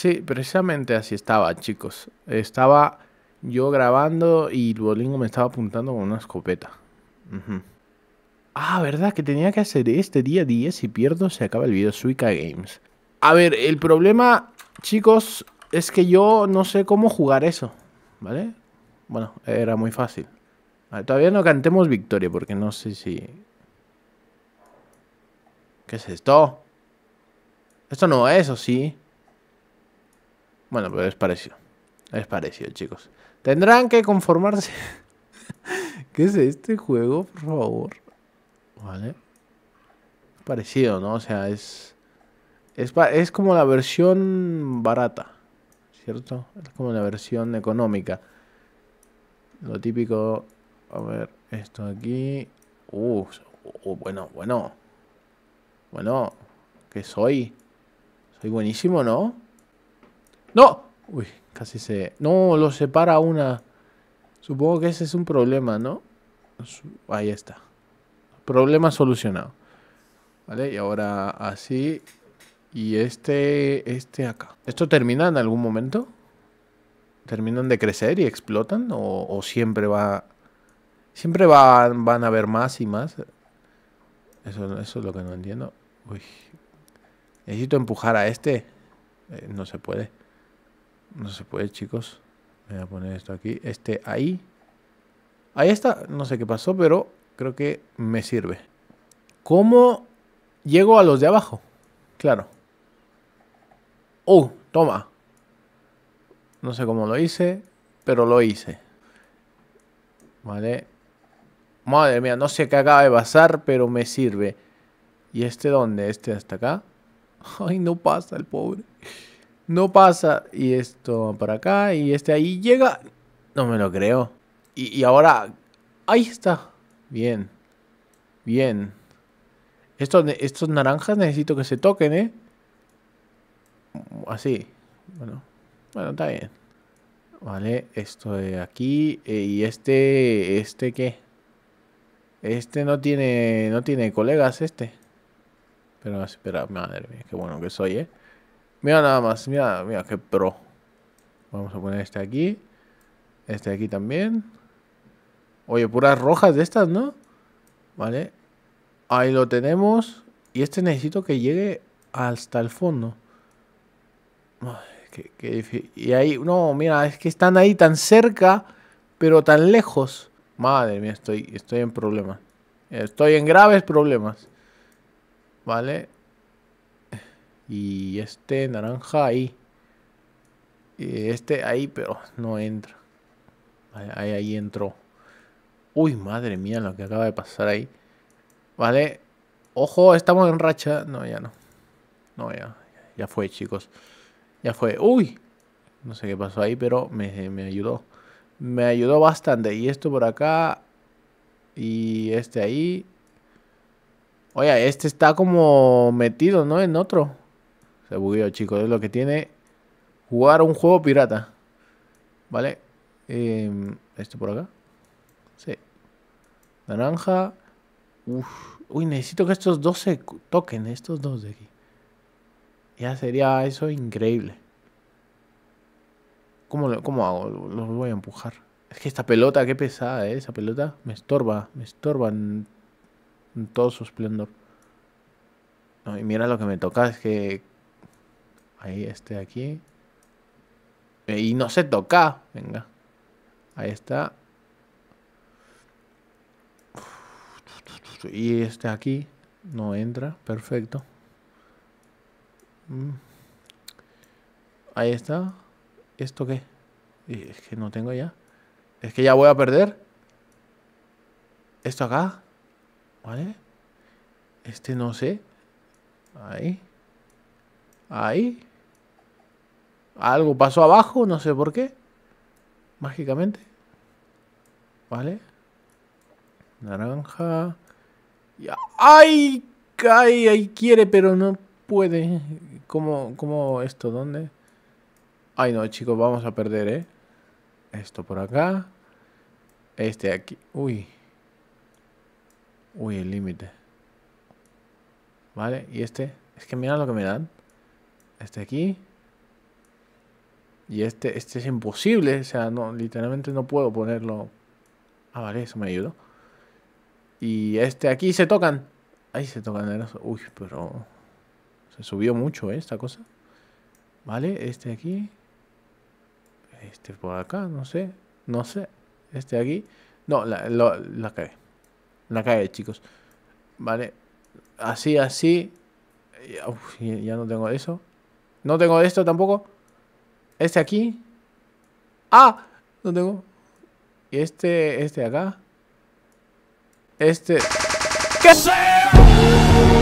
Sí, precisamente así estaba, chicos. Estaba yo grabando y Bolingo me estaba apuntando con una escopeta. Ah, ¿verdad? Que tenía que hacer este día 10. Si pierdo, se acaba el video. Suica Games. A ver, el problema, chicos, es que yo no sé cómo jugar eso. ¿Vale? Bueno, era muy fácil. todavía no cantemos victoria porque no sé si... ¿Qué es esto? Esto no es, ¿o sí? Bueno, pero es parecido. Es parecido, chicos. Tendrán que conformarse. ¿Qué es este juego, por favor? Vale. Es parecido, ¿no? O sea, es. Es, como la versión barata, ¿cierto? Es como la versión económica. Lo típico. A ver, esto aquí. Uh, bueno, bueno. Bueno, ¿qué soy? Soy buenísimo, ¿no? ¡No! Uy, casi se... No, lo separa una... Supongo que ese es un problema, ¿no? Ahí está. Problema solucionado. ¿Vale? Y ahora así... Y este... Este acá. ¿Esto termina en algún momento? ¿Terminan de crecer y explotan? ¿O, siempre va...? Siempre va, van a haber más y más. Eso, es lo que no entiendo. Uy. Necesito empujar a este. Eh, no se puede. No se puede, chicos. Voy a poner esto aquí. Este ahí. Ahí está. No sé qué pasó, pero creo que me sirve. ¿Cómo llego a los de abajo? Claro. Oh, toma. No sé cómo lo hice, pero lo hice. Vale. Madre mía, no sé qué acaba de pasar, pero me sirve. ¿Y este dónde? Este hasta acá. Ay, no pasa el pobre. No pasa. Y esto para acá. Y este ahí llega. No me lo creo. Y, ahora. Ahí está. Bien. Bien. Estos, estos naranjas necesito que se toquen, ¿eh? Así. Bueno. Bueno, está bien. Vale, esto de aquí. Eh, y este. ¿Este qué? Este no tiene. no tiene colegas, este. Pero espera, madre qué bueno que soy, eh. Mira nada más, mira, mira, qué pro. Vamos a poner este aquí. Este aquí también. Oye, puras rojas de estas, ¿no? Vale. Ahí lo tenemos. Y este necesito que llegue hasta el fondo. Y ahí, no, mira, es que están ahí tan cerca, pero tan lejos. Madre mía, estoy, estoy en problemas. Estoy en graves problemas. Vale. Y este naranja ahí. Eh, este ahí, pero no entra. Ahí, ahí entró. Uy, madre mía, lo que acaba de pasar ahí. Vale. Ojo, estamos en racha. No, ya no. No, ya. Ya fue, chicos. Ya fue. Uy. No sé qué pasó ahí, pero me, me ayudó. Me ayudó bastante. Y esto por acá. Y este ahí. Oye, este está como metido, ¿no? En otro. De bugueo, chicos. Es lo que tiene jugar un juego pirata. ¿Vale? Em, ¿Esto por acá? Sí. Naranja. Uy, necesito que estos dos se toquen. Estos dos de aquí. Ya sería eso increíble. ¿Cómo, cómo hago? Los voy a empujar. Es que esta pelota, qué pesada, ¿eh? Esa pelota me estorba. Me estorba en, en todo su esplendor. y mira lo que me toca. Es que Ahí, este aquí. Eh, y no se toca. Venga. Ahí está. Y este aquí no entra. Perfecto. Mm. Ahí está. ¿Esto qué? Es que no tengo ya. Es que ya voy a perder. Esto acá. ¿Vale? Este no sé. Ahí. Ahí. Algo pasó abajo, no sé por qué. Mágicamente. ¿Vale? Naranja. ¡Ay! ¡Ay! ¡Ay! Quiere, pero no puede. ¿Cómo, ¿Cómo esto? ¿Dónde? Ay, no, chicos, vamos a perder, ¿eh? Esto por acá. Este aquí. Uy. Uy, el límite. ¿Vale? Y este. Es que mira lo que me dan. Este aquí. Y este, este es imposible, o sea, no, literalmente no puedo ponerlo. Ah, vale, eso me ayudó. Y este, aquí se tocan. Ahí se tocan. Uy, pero se subió mucho ¿eh? esta cosa. Vale, este aquí. Este por acá, no sé. No sé. Este aquí. No, la, la, la cae. La cae, chicos. Vale. Así, así. ya no tengo eso. No tengo esto tampoco. Este aquí. ¡Ah! No tengo. Y este, este acá. Este. ¿Qué?